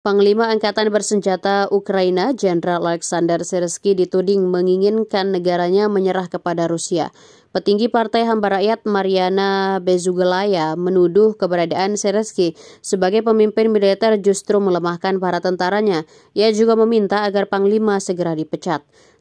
Panglima Angkatan Bersenjata Ukraina, Jenderal Alexander Sirski dituding menginginkan negaranya menyerah kepada Rusia. Petinggi Partai Hamba Rakyat Mariana Bezugelaya menuduh keberadaan Sereski sebagai pemimpin militer justru melemahkan para tentaranya. Ia juga meminta agar Panglima segera dipecat.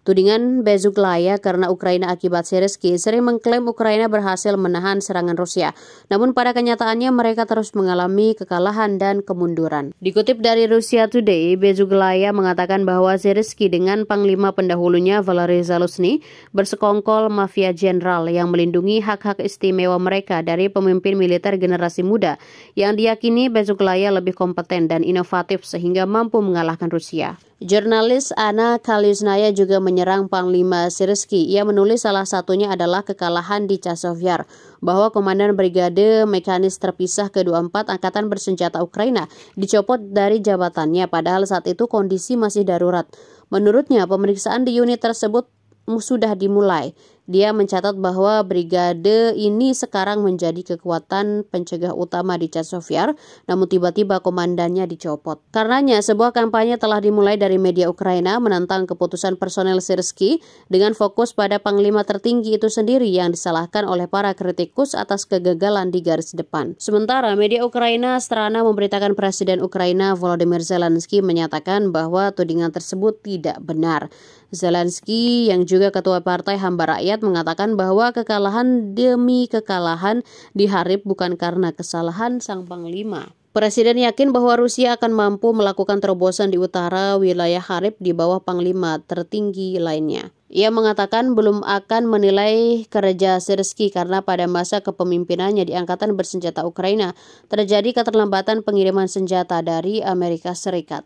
Tudingan Bezuglaya karena Ukraina akibat Zelensky sering mengklaim Ukraina berhasil menahan serangan Rusia. Namun pada kenyataannya mereka terus mengalami kekalahan dan kemunduran. Dikutip dari Rusia Today, Bezuglaya mengatakan bahwa Zelensky dengan panglima pendahulunya Valery Zaluzny bersekongkol mafia jenderal yang melindungi hak-hak istimewa mereka dari pemimpin militer generasi muda yang diyakini Bezuglaya lebih kompeten dan inovatif sehingga mampu mengalahkan Rusia. Jurnalis Ana Kalisnaya juga menyerang Panglima Sirski. Ia menulis salah satunya adalah kekalahan di Casovyar, bahwa Komandan Brigade Mekanis Terpisah ke-24 Angkatan Bersenjata Ukraina dicopot dari jabatannya, padahal saat itu kondisi masih darurat. Menurutnya, pemeriksaan di unit tersebut sudah dimulai. Dia mencatat bahwa brigade ini sekarang menjadi kekuatan pencegah utama di Chad namun tiba-tiba komandannya dicopot. Karenanya, sebuah kampanye telah dimulai dari media Ukraina menantang keputusan personel Sirski dengan fokus pada panglima tertinggi itu sendiri yang disalahkan oleh para kritikus atas kegagalan di garis depan. Sementara, media Ukraina Strana memberitakan Presiden Ukraina Volodymyr Zelensky menyatakan bahwa tudingan tersebut tidak benar. Zelensky yang juga ketua partai hamba rakyat mengatakan bahwa kekalahan demi kekalahan diharip bukan karena kesalahan sang panglima. Presiden yakin bahwa Rusia akan mampu melakukan terobosan di utara wilayah Harib di bawah panglima tertinggi lainnya. Ia mengatakan belum akan menilai kerja Zelensky karena pada masa kepemimpinannya di Angkatan Bersenjata Ukraina terjadi keterlambatan pengiriman senjata dari Amerika Serikat.